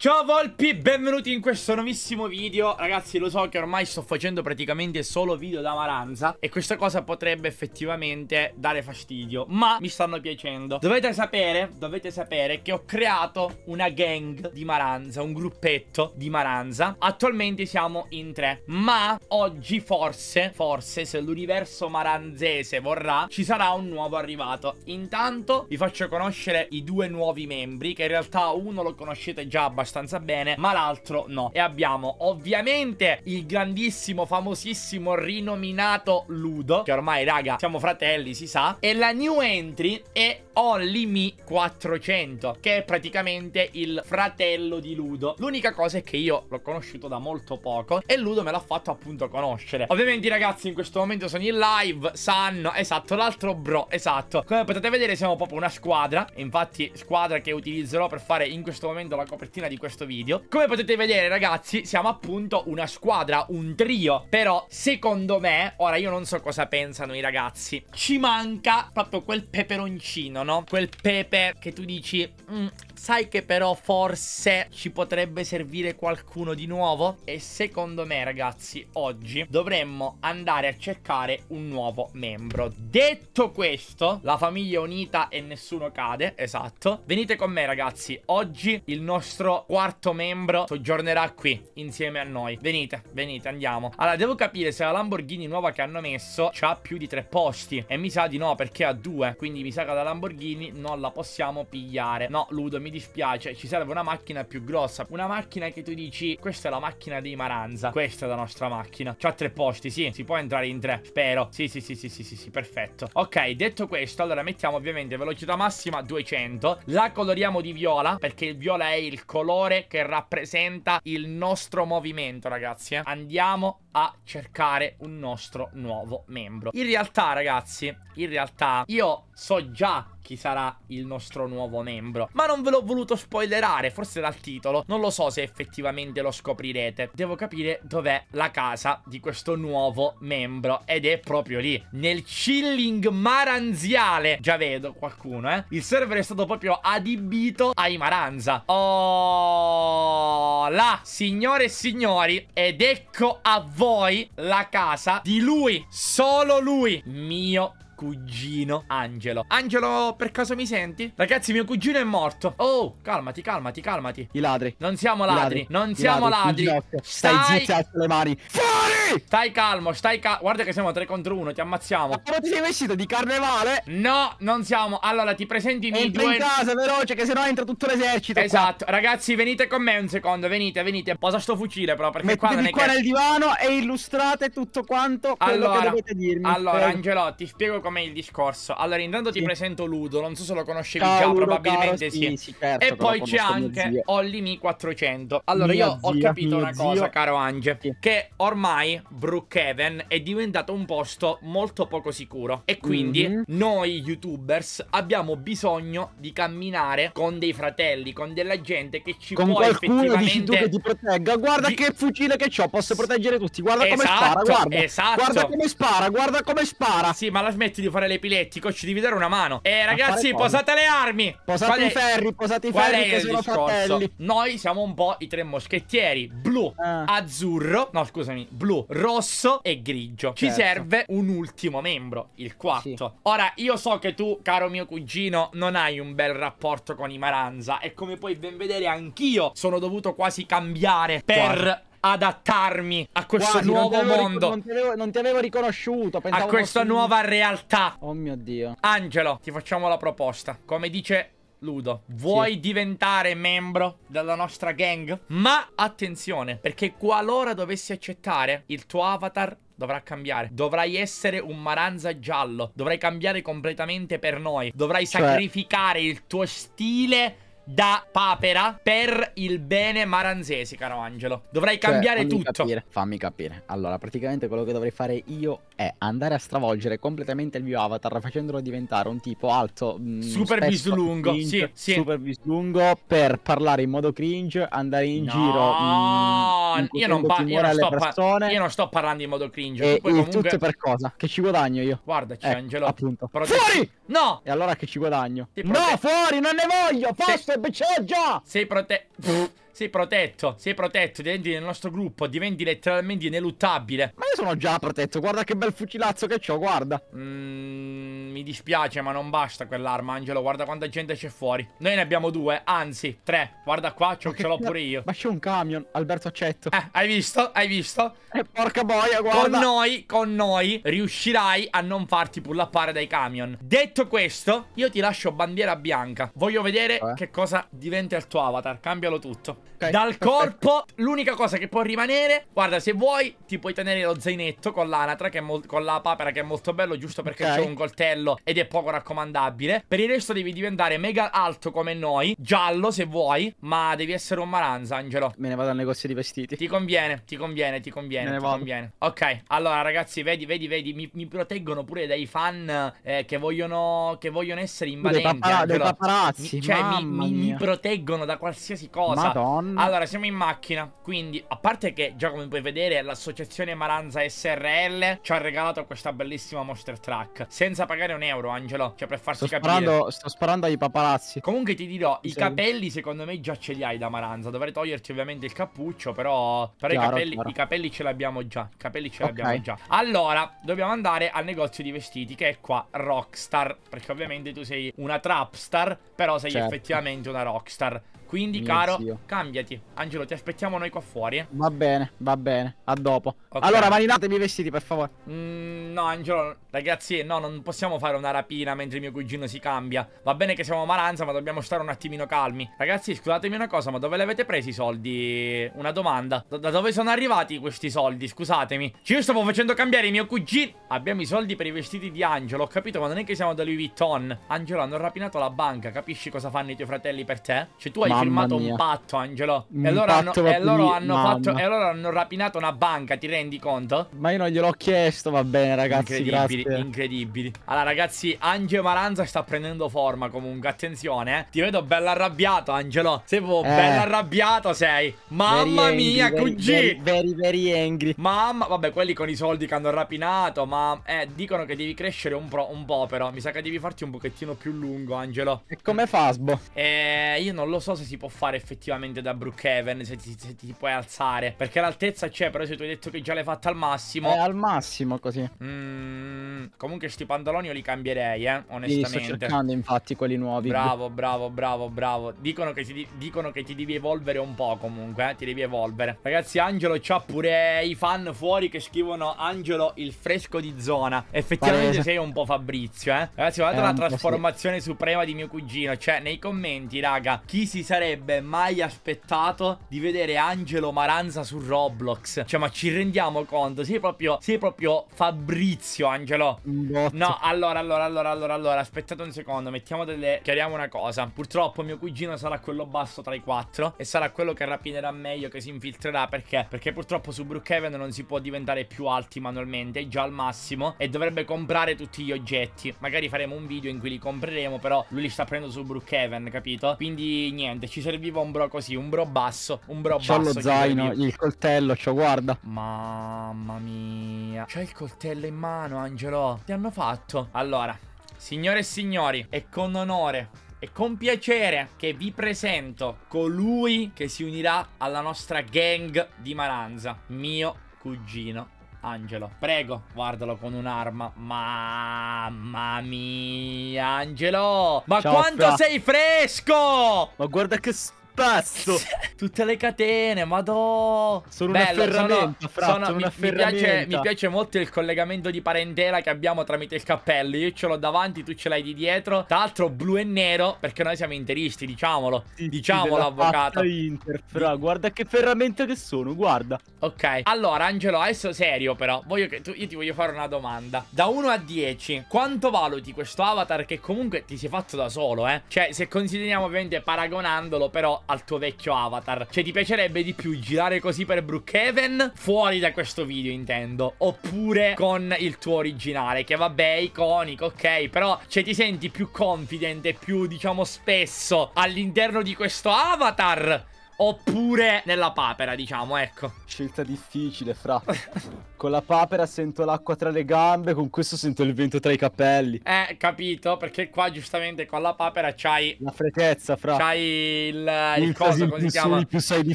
Ciao Volpi, benvenuti in questo nuovissimo video Ragazzi lo so che ormai sto facendo praticamente solo video da Maranza E questa cosa potrebbe effettivamente dare fastidio Ma mi stanno piacendo Dovete sapere, dovete sapere che ho creato una gang di Maranza Un gruppetto di Maranza Attualmente siamo in tre Ma oggi forse, forse se l'universo maranzese vorrà Ci sarà un nuovo arrivato Intanto vi faccio conoscere i due nuovi membri Che in realtà uno lo conoscete già abbastanza abbastanza bene, ma l'altro no. E abbiamo ovviamente il grandissimo, famosissimo, rinominato Ludo, che ormai raga siamo fratelli, si sa, e la new entry è Only Me 400, che è praticamente il fratello di Ludo. L'unica cosa è che io l'ho conosciuto da molto poco e Ludo me l'ha fatto appunto conoscere. Ovviamente ragazzi in questo momento sono in live, sanno, esatto, l'altro bro, esatto. Come potete vedere siamo proprio una squadra, infatti squadra che utilizzerò per fare in questo momento la copertina di questo video Come potete vedere ragazzi siamo appunto una squadra, un trio Però secondo me, ora io non so cosa pensano i ragazzi Ci manca proprio quel peperoncino no? Quel pepe che tu dici mm, Sai che però forse ci potrebbe servire qualcuno di nuovo? E secondo me ragazzi oggi dovremmo andare a cercare un nuovo membro Detto questo, la famiglia è unita e nessuno cade, esatto Venite con me ragazzi, oggi il nostro quarto membro soggiornerà qui insieme a noi. Venite, venite, andiamo. Allora, devo capire se la Lamborghini nuova che hanno messo ha più di tre posti. E mi sa di no, perché ha due. Quindi mi sa che la Lamborghini non la possiamo pigliare. No, Ludo, mi dispiace. Ci serve una macchina più grossa. Una macchina che tu dici, questa è la macchina dei Maranza. Questa è la nostra macchina. C'ha tre posti, sì. Si può entrare in tre, spero. Sì, sì, sì, sì, sì, sì, sì, perfetto. Ok, detto questo, allora mettiamo ovviamente velocità massima 200. La coloriamo di viola, perché il viola è il colore colore che rappresenta il nostro movimento, ragazzi. Eh? Andiamo a cercare un nostro nuovo membro. In realtà, ragazzi, in realtà io so già chi sarà il nostro nuovo membro. Ma non ve l'ho voluto spoilerare, forse dal titolo. Non lo so se effettivamente lo scoprirete. Devo capire dov'è la casa di questo nuovo membro. Ed è proprio lì, nel chilling maranziale. Già vedo qualcuno, eh. Il server è stato proprio adibito ai Maranza. Oh, là, signore e signori. Ed ecco a voi la casa di lui, solo lui, mio cugino Angelo. Angelo, per caso mi senti? Ragazzi, mio cugino è morto. Oh, calmati, calmati, calmati. I ladri. Non siamo ladri. ladri. Non I siamo ladri. ladri. Stai, stai le mani. Fuori! Stai calmo, stai calmo. Guarda che siamo 3 contro 1, ti ammazziamo. Ma non ti sei vestito di carnevale? No, non siamo. Allora, ti presenti nei Entri due... in casa, veloce, che sennò entra tutto l'esercito Esatto. Qua. Ragazzi, venite con me un secondo. Venite, venite. Posa sto fucile, però, perché Mettetevi qua non è qua che... nel divano e illustrate tutto quanto quello allora, che dovete dirmi. Allora, Angelo, ti spiego cosa com'è il discorso. Allora, intanto ti presento Ludo, non so se lo conoscevi Ciao, già, Ludo, probabilmente caro, sì. sì certo, e poi c'è anche Mi 400 Allora, mia io zia, ho capito una zio. cosa, caro Ange, sì. che ormai Brookhaven è diventato un posto molto poco sicuro. E quindi mm -hmm. noi youtubers abbiamo bisogno di camminare con dei fratelli, con della gente che ci con può effettivamente... Dici tu che ti protegga. Guarda di... che fucile che ho, posso proteggere tutti. Guarda esatto, come spara, esatto, guarda. Esatto. Guarda come spara, guarda come spara. Sì, ma la smetti permetti di fare l'epilettico, ci devi dare una mano. Eh, ragazzi, posate le armi. Posate Qual i ferri, posate i ferri che sono discorso? fratelli. Noi siamo un po' i tre moschettieri. Blu, ah. azzurro, no scusami, blu, rosso e grigio. Ci certo. serve un ultimo membro, il 4. Sì. Ora, io so che tu, caro mio cugino, non hai un bel rapporto con i Maranza. E come puoi ben vedere, anch'io sono dovuto quasi cambiare per... Guarda adattarmi a questo Guardi, nuovo non mondo. Non ti, avevo, non ti, avevo, riconosciuto. a questa nuova realtà. Oh mio Dio. Angelo, ti facciamo la proposta. Come dice Ludo, vuoi sì. diventare membro della nostra gang? Ma attenzione, perché qualora dovessi accettare, il tuo avatar dovrà cambiare. Dovrai essere un maranza giallo. Dovrai cambiare completamente per noi. Dovrai cioè... sacrificare il tuo stile da papera per il bene maranzesi, caro Angelo. Dovrei cioè, cambiare fammi tutto. Capire, fammi capire. Allora, praticamente quello che dovrei fare io è andare a stravolgere completamente il mio avatar facendolo diventare un tipo alto, mm, super bislungo, cringe, sì, sì. super bislungo per parlare in modo cringe, andare in no, giro mh, mm, io, non io, non sto persone, io non sto parlando in modo cringe. E, e comunque... tutto per cosa? Che ci guadagno io? Guardaci, eh, Angelo. Appunto. Prote... Fuori! No! E allora che ci guadagno? No, fuori, non ne voglio! Posto, pioggia! Sei protetto. Sei protetto, sei protetto, diventi nel nostro gruppo, diventi letteralmente ineluttabile. Ma io sono già protetto, guarda che bel fucilazzo che ho, guarda. Mm, mi dispiace, ma non basta quell'arma, Angelo, guarda quanta gente c'è fuori. Noi ne abbiamo due, anzi, tre. Guarda qua, ce l'ho pure io. Ma c'è un camion, Alberto accetto. Eh, hai visto? Hai visto? E eh, porca boia, guarda. Con noi, con noi, riuscirai a non farti pullappare dai camion. Detto questo, io ti lascio bandiera bianca. Voglio vedere eh. che cosa diventa il tuo avatar. Cambialo tutto. Okay, Dal corpo l'unica cosa che può rimanere Guarda se vuoi ti puoi tenere lo zainetto con l'anatra Con la papera che è molto bello Giusto perché okay. c'è un coltello ed è poco raccomandabile Per il resto devi diventare mega alto come noi Giallo se vuoi Ma devi essere un maranza Angelo Me ne vado al negozio di vestiti Ti conviene, ti conviene, ti conviene, ti conviene. Ok allora ragazzi vedi, vedi, vedi Mi, mi proteggono pure dai fan eh, che, vogliono, che vogliono essere invadenti Dei, paparazzi mi, Cioè mi, mi, mi proteggono da qualsiasi cosa Madonna nonna. Allora, siamo in macchina, quindi, a parte che, già come puoi vedere, l'associazione Maranza SRL ci ha regalato questa bellissima Monster Truck, senza pagare un euro, Angelo, cioè per farsi sto capire. sto sparando ai paparazzi. Comunque ti dirò, sì. i capelli secondo me già ce li hai da Maranza, dovrei toglierti ovviamente il cappuccio, però, però chiaro, i, capelli, i capelli ce li abbiamo già, i capelli ce li okay. abbiamo già. Allora, dobbiamo andare al negozio di vestiti, che è qua, Rockstar, perché ovviamente tu sei una trapstar, però sei certo. effettivamente una rockstar. Quindi, Mio caro, zio. cambiati. Angelo, ti aspettiamo noi qua fuori. Eh. Va bene, va bene. A dopo. Okay. Allora, marinatevi i vestiti, per favore. Mm, no Angelo, ragazzi, no, non possiamo fare una rapina mentre mio cugino si cambia. Va bene che siamo malanza, ma dobbiamo stare un attimino calmi. Ragazzi, scusatemi una cosa, ma dove li avete presi i soldi? Una domanda. Da, da dove sono arrivati questi soldi? Scusatemi. Cioè, io stavo facendo cambiare mio cugino. Abbiamo i soldi per i vestiti di Angelo, ho capito, ma non è che siamo da Louis Vuitton. Angelo, hanno rapinato la banca, capisci cosa fanno i tuoi fratelli per te? Cioè, tu hai Mamma firmato mia. un patto, Angelo. Un e loro hanno, e loro hanno, fatto, e loro hanno rapinato una banca, ti rendi conto? Ma io non gliel'ho chiesto, va bene, ragazzi ragazzi, incredibili, grazie. incredibili. Allora ragazzi, Angelo Maranza sta prendendo forma comunque, attenzione, eh. Ti vedo bello arrabbiato, Angelo. Sei proprio eh. bella arrabbiato sei. Mamma very mia, angry, QG. Very, very, very, angry. Mamma, vabbè, quelli con i soldi che hanno rapinato, ma eh, dicono che devi crescere un, pro, un po' però. Mi sa che devi farti un pochettino più lungo, Angelo. E come Fasbo? Eh, io non lo so se si può fare effettivamente da Brookhaven, se ti, se ti puoi alzare. Perché l'altezza c'è, però se tu hai detto che già l'hai fatta al massimo... È al massimo così. Mm Mm, comunque sti pantaloni io li cambierei, eh, onestamente. Sì, sto cercando infatti quelli nuovi. Bravo, bravo, bravo, bravo. Dicono che, ti, dicono che ti devi evolvere un po' comunque, eh, ti devi evolvere. Ragazzi, Angelo c'ha pure i fan fuori che scrivono Angelo il fresco di zona. Effettivamente Parece. sei un po' Fabrizio, eh. Ragazzi, guardate eh, la trasformazione sì. suprema di mio cugino. Cioè, nei commenti, raga, chi si sarebbe mai aspettato di vedere Angelo Maranza su Roblox? Cioè, ma ci rendiamo conto? Sei proprio, sei proprio Fabrizio Fabrizio, Angelo. No, allora, allora, allora, allora, allora, aspettate un secondo, mettiamo delle... Chiariamo una cosa. Purtroppo mio cugino sarà quello basso tra i quattro e sarà quello che rapinerà meglio, che si infiltrerà, perché? Perché purtroppo su Brookhaven non si può diventare più alti manualmente, è già al massimo, e dovrebbe comprare tutti gli oggetti. Magari faremo un video in cui li compreremo, però lui li sta prendendo su Brookhaven, capito? Quindi niente, ci serviva un bro così, un bro basso, un bro basso. C'ho lo zaino, il coltello, c'ho, guarda. Mamma mia. C'ha il coltello in mano, Angelo. Ti hanno fatto. Allora, signore e signori, è con onore e con piacere che vi presento colui che si unirà alla nostra gang di Maranza, mio cugino Angelo. Prego, guardalo con un'arma. Mamma mia, Angelo! Ma Ciao, quanto fra. sei fresco! Ma guarda che impasto. Tutte le catene, madò. Sono Bello, una ferramenta, sono, fratto, sono, una mi, ferramenta. Mi piace, mi piace, molto il collegamento di parentela che abbiamo tramite il cappello. Io ce l'ho davanti, tu ce l'hai di dietro. Tra l'altro blu e nero, perché noi siamo interisti, diciamolo. Sì, diciamolo, sì, avvocato. Inter, fra, guarda che ferramenta che sono, guarda. Ok, allora Angelo, adesso serio però. Tu, io ti voglio fare una domanda. Da 1 a 10, quanto valuti questo avatar che comunque ti sei fatto da solo, eh? Cioè, se consideriamo ovviamente paragonandolo, però al tuo vecchio avatar. Cioè, ti piacerebbe di più girare così per Brookhaven fuori da questo video, intendo. Oppure con il tuo originale, che vabbè, è iconico, ok. Però, cioè, ti senti più confident e più, diciamo, spesso all'interno di questo avatar oppure nella papera, diciamo, ecco. Scelta difficile, fra. con la papera sento l'acqua tra le gambe, con questo sento il vento tra i capelli. Eh, capito, perché qua giustamente con la papera c'hai... La frequenza, fra. C'hai il... il, il coso, come si chiama? più sai di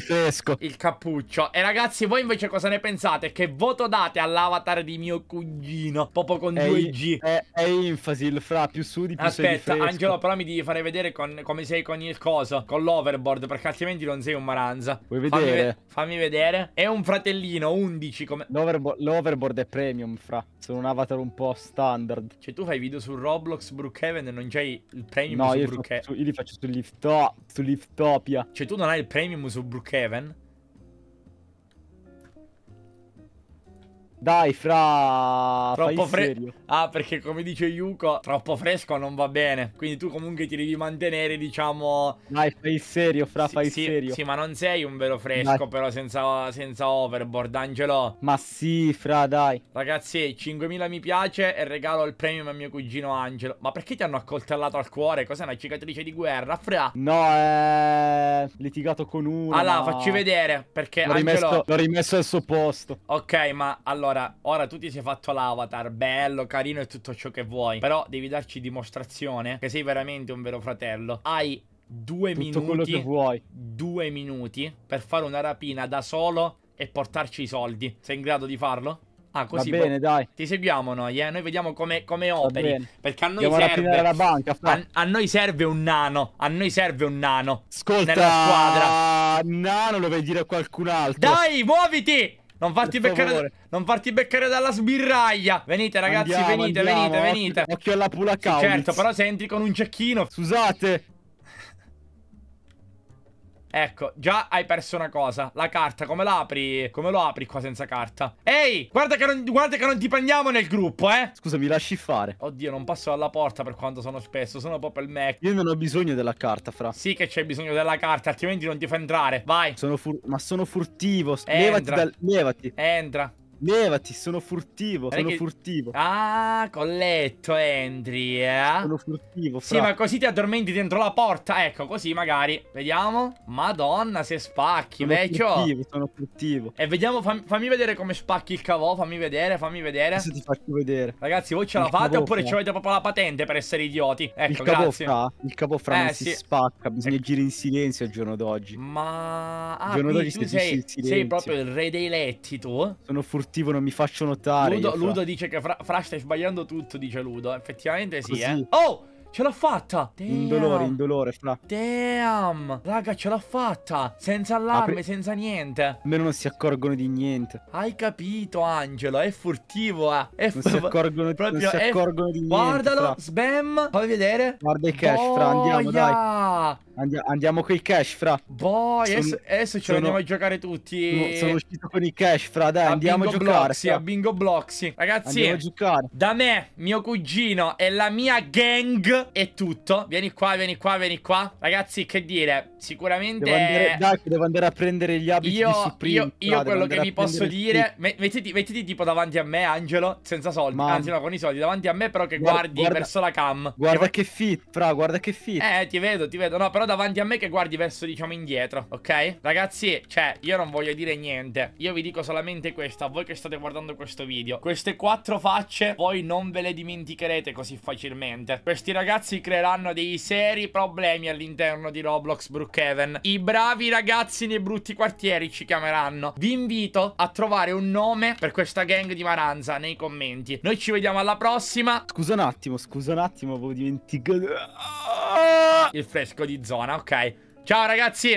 fresco. Il cappuccio. E ragazzi, voi invece cosa ne pensate? Che voto date all'avatar di mio cugino? Popo con è 2G. È, è infasil, fra, più sudi, più Aspetta, sei di fresco. Angelo, però mi devi fare vedere con, come sei con il coso, con l'overboard, perché altrimenti non sei sei Maranza. Vuoi vedere? Fammi, fammi vedere. È un fratellino, 11 come... L'overboard è premium, fra. Sono un avatar un po' standard. Cioè tu fai video su Roblox, Brookhaven e non c'hai il premium no, su Brookhaven? No, io li faccio su Liftopia. Su Liftopia. Cioè tu non hai il premium su Brookhaven? Dai, fra... Troppo fresco. Ah, perché come dice Yuko, troppo fresco non va bene. Quindi tu comunque ti devi mantenere, diciamo... Dai, fai il serio, fra, sì, fai il sì, serio. Sì, ma non sei un vero fresco, dai. però senza, senza overboard, Angelo. Ma sì, fra, dai. Ragazzi, 5.000 mi piace e regalo il premium a mio cugino Angelo. Ma perché ti hanno accoltellato al cuore? Cos'è una cicatrice di guerra, fra? No, è... Litigato con uno. Allora, ma... facci vedere, perché l'ho Angelo... Rimesso, l'ho rimesso al suo posto. Ok, ma allora ora, ora tu ti sei fatto l'avatar, bello, carino e tutto ciò che vuoi. Però devi darci dimostrazione che sei veramente un vero fratello. Hai due tutto minuti. quello che vuoi. Due minuti per fare una rapina da solo e portarci i soldi. Sei in grado di farlo? Ah, così. Va bene, dai. Ti seguiamo noi, eh. Noi vediamo come, come operi. Perché a noi Andiamo serve. La banca, a, a, noi serve un nano. A noi serve un nano. Ascolta. Nella squadra. Nano lo vuoi dire a qualcun altro. Dai, muoviti! Non farti, beccare, non farti beccare dalla sbirraglia. Venite, ragazzi, andiamo, venite, andiamo, venite, venite. Occhio alla pula a Sì, certo, però se entri con un cecchino. Scusate, Ecco, già hai perso una cosa. La carta, come l'apri? Come lo apri qua senza carta? Ehi, guarda che non, guarda che non dipendiamo nel gruppo, eh. Scusa, mi lasci fare. Oddio, non passo dalla porta per quanto sono spesso. Sono proprio il Mac. Io non ho bisogno della carta, fra. Sì che c'è bisogno della carta, altrimenti non ti fa entrare. Vai. Sono ma sono furtivo. Entra. Levati, dal levati. Entra. Levati, sono furtivo, sono furtivo. Ah, col colletto, Andrea. Eh. Sono furtivo, fra. Sì, ma così ti addormenti dentro la porta. Ecco, così magari. Vediamo. Madonna, se spacchi, sono vecchio. Furtivo, sono furtivo. E vediamo, fam fammi vedere come spacchi il cavò, fammi vedere, fammi vedere. Adesso ti faccio vedere. Ragazzi, voi ce il la fate oppure ci avete proprio la patente per essere idioti? Ecco, il cavò grazie. Fra, il cavò fra eh, sì. si spacca, bisogna ecco. girare in silenzio al giorno d'oggi. Ma... Ah, il giorno d'oggi sei, sei, sei proprio il re dei letti, tu? Sono furtivo cattivo non mi faccio notare. Ludo, Ludo dice che Fra Flash stai sbagliando tutto, dice Ludo. Effettivamente sì, Così. eh. Oh! Ce l'ho fatta! Damn. Indolore, indolore, fra. Damn! Raga, ce l'ho fatta! Senza allarme, Apri... senza niente. Almeno non si accorgono di niente. Hai capito, Angelo? È furtivo, eh. È non si accorgono, proprio, non si accorgono è... di niente. Guardalo, fra. sbam. Fammi vedere. Guarda i cash, Boia. fra. Andiamo, dai. Andia andiamo con i cash, fra. Boy, sono... adesso, adesso ce sono... andiamo a giocare tutti. No, sono uscito con i cash, fra. Dai, a andiamo a giocare. Bloxy, a bingo blocks. Ragazzi, andiamo a giocare. da me, mio cugino e la mia gang è tutto. Vieni qua, vieni qua, vieni qua. Ragazzi, che dire? Sicuramente... Devo andare, dai, devo andare a prendere gli abiti io, Supreme, Io, io no, quello che vi posso dire... Mettiti, mettiti, tipo davanti a me, Angelo, senza soldi. Ma... Anzi, no, con i soldi. Davanti a me, però che guardi guarda, verso la cam. Guarda che fit, fra, guarda che fit. Eh, ti vedo, ti vedo. No, però davanti a me che guardi verso, diciamo, indietro, ok? Ragazzi, cioè, io non voglio dire niente. Io vi dico solamente questo, a voi che state guardando questo video. Queste quattro facce, voi non ve le dimenticherete così facilmente. Questi ragazzi ragazzi creeranno dei seri problemi all'interno di Roblox Brookhaven. I bravi ragazzi nei brutti quartieri ci chiameranno. Vi invito a trovare un nome per questa gang di Maranza nei commenti. Noi ci vediamo alla prossima. Scusa un attimo, scusa un attimo, avevo dimenticato... Il fresco di zona, ok. Ciao ragazzi!